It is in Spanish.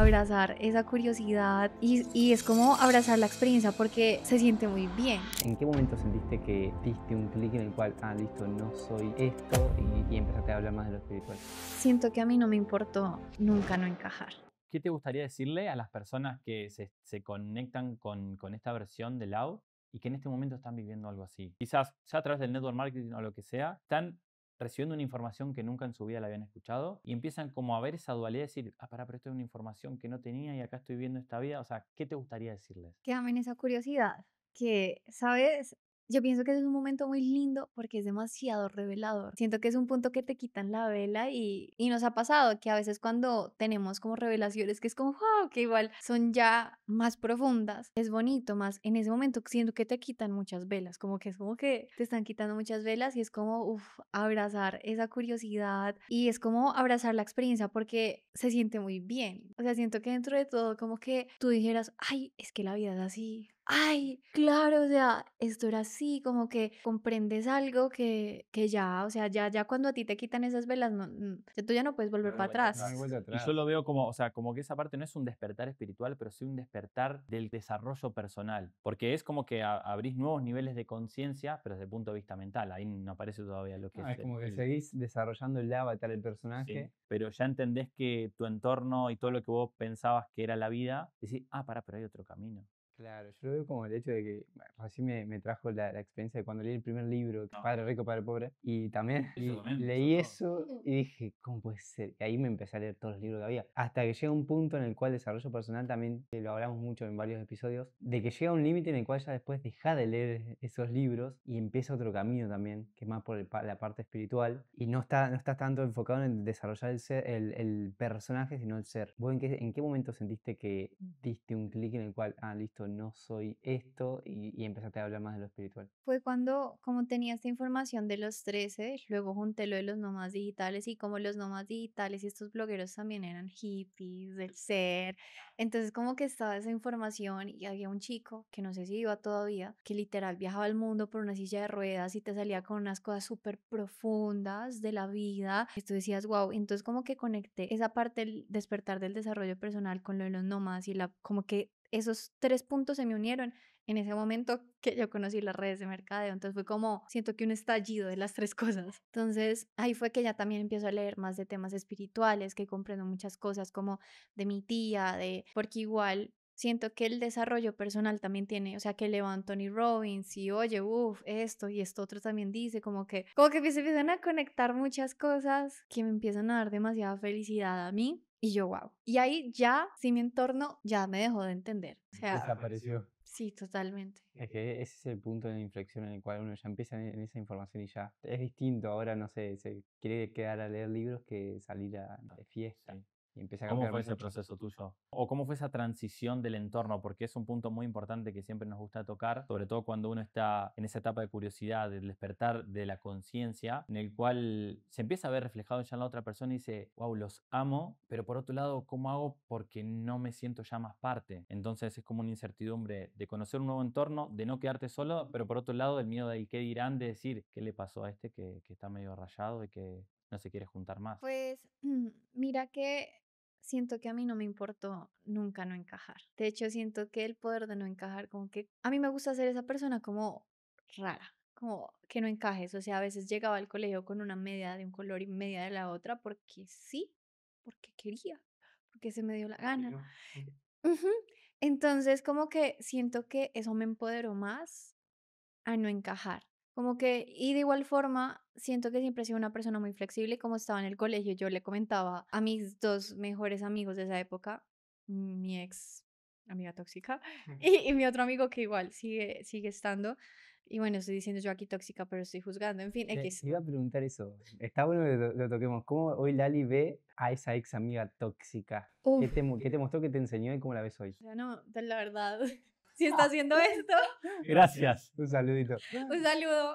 abrazar esa curiosidad y, es como abrazar la experiencia porque se siente muy bien. ¿En qué momento sentiste que diste un clic en el cual, ah, listo, no soy esto y, empezaste a hablar más de lo espiritual? Siento que a mí no me importó nunca no encajar. ¿Qué te gustaría decirle a las personas que se, conectan con, esta versión del out y que en este momento están viviendo algo así? Quizás ya a través del network marketing o lo que sea, están recibiendo una información que nunca en su vida la habían escuchado y empiezan como a ver esa dualidad y decir, ah, pará, pero esto es una información que no tenía y acá estoy viendo esta vida. O sea, ¿qué te gustaría decirles? Que amen esa curiosidad, que, ¿sabes? Yo pienso que es un momento muy lindo porque es demasiado revelador. Siento que es un punto que te quitan la vela y, y nos ha pasado que a veces cuando tenemos como revelaciones que es como, wow, que igual son ya más profundas, es bonito más. En ese momento siento que te quitan muchas velas, como que es como que te están quitando muchas velas y es como, uff, abrazar esa curiosidad y es como abrazar la experiencia porque se siente muy bien. O sea, siento que dentro de todo como que tú dijeras, ay, es que la vida es así, ay, claro, o sea, esto era así, como que comprendes algo que, ya, o sea, ya, ya cuando a ti te quitan esas velas, tú ya no puedes volver para atrás. Y yo lo veo como, o sea, como que esa parte no es un despertar espiritual, pero sí un despertar del desarrollo personal, porque es como que abrís nuevos niveles de conciencia, pero desde el punto de vista mental, ahí no aparece todavía lo que ah, es. Es como que seguís desarrollando el avatar, el personaje. Sí, pero ya entendés que tu entorno y todo lo que vos pensabas que era la vida, decís, ah, para, pero hay otro camino. Claro, yo lo veo como el hecho de que así me, trajo la, experiencia de cuando leí el primer libro, Padre Rico, Padre Pobre, y también, leí eso, y dije, ¿cómo puede ser? Y ahí me empecé a leer todos los libros que había. Hasta que llega un punto en el cual desarrollo personal, también eh, lo hablamos mucho en varios episodios, de que llega un límite en el cual ya después deja de leer esos libros y empieza otro camino también, que es más por la parte espiritual, y no está, no está tanto enfocado en desarrollar el, el, personaje, sino el ser. ¿Vos en qué, en qué momento sentiste que diste un clic en el cual, ah, listo, no soy esto y, y, empezaste a hablar más de lo espiritual? Fue cuando, como tenía esta información de los 13, luego junté lo de los nomás digitales y como los nomás digitales y estos blogueros también eran hippies del ser, entonces como que estaba esa información y había un chico que no sé si iba todavía, que literal viajaba al mundo por una silla de ruedas y te salía con unas cosas súper profundas de la vida, y tú decías, wow, entonces como que conecté esa parte del despertar del desarrollo personal con lo de los nomás y la como que esos tres puntos se me unieron en ese momento que yo conocí las redes de mercadeo. Entonces fue como, siento que un estallido de las tres cosas. Entonces ahí fue que ya también empiezo a leer más de temas espirituales, que comprendo muchas cosas como de mi tía, de, porque igual siento que el desarrollo personal también tiene, o sea, que leo a Tony Robbins y oye, uff, esto y esto otro también dice, como que, como que se empiezan a conectar muchas cosas que me empiezan a dar demasiada felicidad a mí y yo, wow. Y ahí ya, si mi entorno ya me dejó de entender. Desapareció. Sí, totalmente. Es que ese es el punto de inflexión en el cual uno ya empieza en esa información y ya es distinto. Ahora, no sé, se quiere quedar a leer libros que salir a, de fiesta. ¿Cómo fue ese proceso tuyo? ¿O cómo fue esa transición del entorno? Porque es un punto muy importante que siempre nos gusta tocar, sobre todo cuando uno está en esa etapa de curiosidad, del despertar de la conciencia, en el cual se empieza a ver reflejado ya en la otra persona y dice, wow, los amo, pero por otro lado, ¿cómo hago? Porque no me siento ya más parte. Entonces es como una incertidumbre de conocer un nuevo entorno, de no quedarte solo, pero por otro lado, el miedo de qué dirán, de decir, ¿qué le pasó a este que, que está medio rayado y que no se quiere juntar más? Pues mm, mira que siento que a mí no me importó nunca no encajar. De hecho, siento que el poder de no encajar, como que a mí me gusta ser esa persona como rara, como que no encajes. O sea, a veces llegaba al colegio con una media de un color y media de la otra porque sí, porque quería, porque se me dio la gana. Entonces, como que siento que eso me empoderó más a no encajar. Como que, y de igual forma, siento que siempre he sido una persona muy flexible. Como estaba en el colegio, yo le comentaba a mis dos mejores amigos de esa época, mi ex amiga tóxica y, mi otro amigo que igual sigue, sigue estando. Y bueno, estoy diciendo yo aquí tóxica, pero estoy juzgando. En fin, eh, X. Iba a preguntar eso. Está bueno que lo, toquemos. ¿Cómo hoy Lali ve a esa ex amiga tóxica? ¿Qué te, ¿Qué te, mostró, que te enseñó y cómo la ves hoy? No, la verdad, si está haciendo esto. Gracias. Un saludito. Un saludo.